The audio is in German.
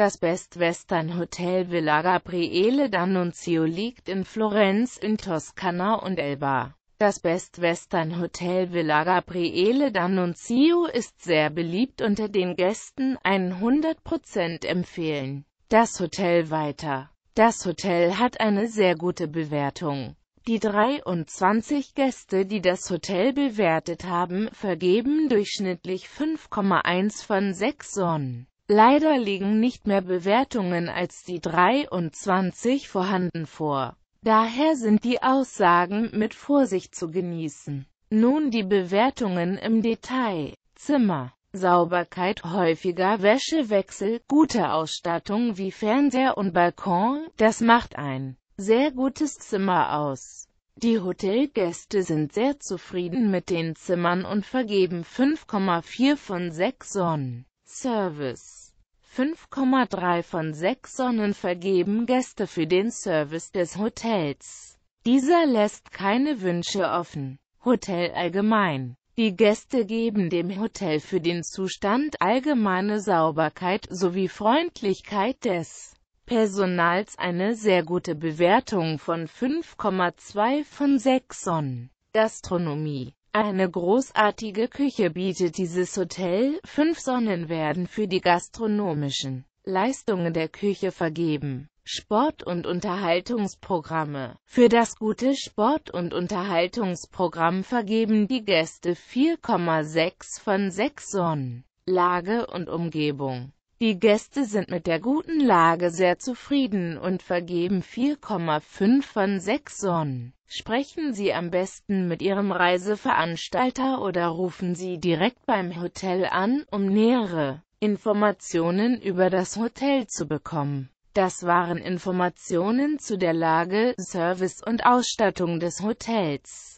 Das Best Western Hotel Villa Gabriele d'Annunzio liegt in Florenz in Toskana und Elba. Das Best Western Hotel Villa Gabriele d'Annunzio ist sehr beliebt unter den Gästen, 100% empfehlen. Das Hotel weiter. Das Hotel hat eine sehr gute Bewertung. Die 23 Gäste, die das Hotel bewertet haben, vergeben durchschnittlich 5,1 von 6 Sonnen. Leider liegen nicht mehr Bewertungen als die 23 vorhanden vor. Daher sind die Aussagen mit Vorsicht zu genießen. Nun die Bewertungen im Detail. Zimmer. Sauberkeit, häufiger Wäschewechsel, gute Ausstattung wie Fernseher und Balkon, das macht ein sehr gutes Zimmer aus. Die Hotelgäste sind sehr zufrieden mit den Zimmern und vergeben 5,4 von 6 Sonnen. Service 5,3 von 6 Sonnen vergeben Gäste für den Service des Hotels. Dieser lässt keine Wünsche offen. Hotel allgemein. Die Gäste geben dem Hotel für den Zustand allgemeine Sauberkeit sowie Freundlichkeit des Personals eine sehr gute Bewertung von 5,2 von 6 Sonnen. Gastronomie eine großartige Küche bietet dieses Hotel, fünf Sonnen werden für die gastronomischen Leistungen der Küche vergeben. Sport- und Unterhaltungsprogramme. Für das gute Sport- und Unterhaltungsprogramm vergeben die Gäste 4,6 von 6 Sonnen. Lage und Umgebung die Gäste sind mit der guten Lage sehr zufrieden und vergeben 4,5 von 6 Sonnen. Sprechen Sie am besten mit Ihrem Reiseveranstalter oder rufen Sie direkt beim Hotel an, um nähere Informationen über das Hotel zu bekommen. Das waren Informationen zu der Lage, Service und Ausstattung des Hotels.